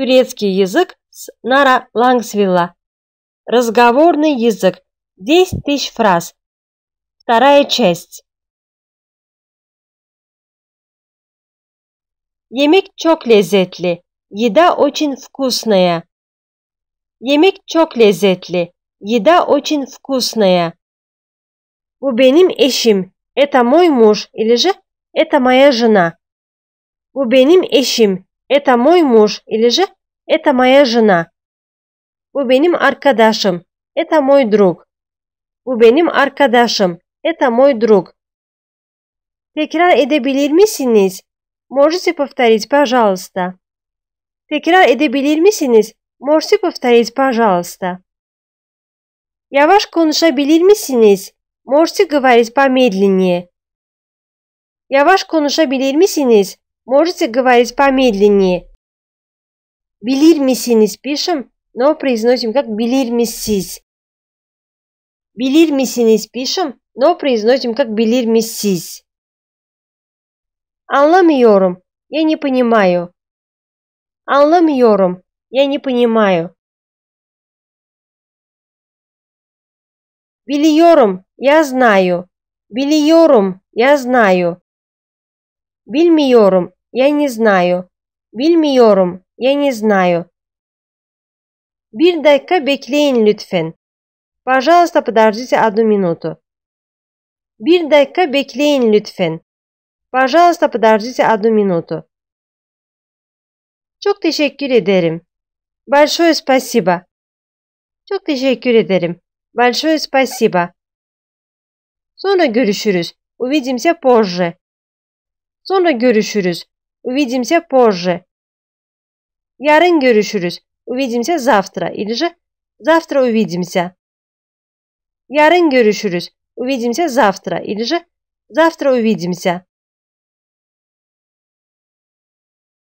турецкий язык с Нара Лангсвилла, разговорный язык, 10 тысяч фраз, вторая часть. Yemek çok lezzetli. Еда очень вкусная. Yemek çok lezzetli. Еда очень вкусная. Bu benim eşim. Это мой муж. Или же это моя жена. Bu benim eşim. Это мой муж. Или же это моя жена. Bu benim arkadaşım. Это мой друг. Bu benim arkadaşım. Это мой друг. Tekrar edebilir misiniz? Можете повторить, пожалуйста. Tekrar edebilir misiniz? Можете повторить, пожалуйста. Yavaş konuşabilir misiniz? Можете говорить помедленнее. Yavaş konuşabilir misiniz? Можете говорить помедленнее. Bilir misiniz пишем, но произносим как bilir missiz. Bilir misiniz пишем, но произносим как bilir missiz. Anlamıyorum. Я не понимаю. Anlamıyorum. Я не понимаю. Biliyorum. Я знаю. Biliyorum. Я знаю. Bilmiyorum. Я не знаю. Bilmiyorum. Я не знаю. Bir dakika bekleyin lütfen. Пожалуйста, подождите одну минуту. Bir dakika bekleyin lütfen. Пожалуйста, подождите одну минуту. Çok teşekkür ederim. Большое спасибо. Çok teşekkür ederim. Большое спасибо. Sonra görüşürüz. Увидимся позже. Sonra görüşürüz. Увидимся позже. Yarın görüşürüz. Увидимся завтра или же завтра увидимся. Yarın görüşürüz. Увидимся завтра или же завтра увидимся.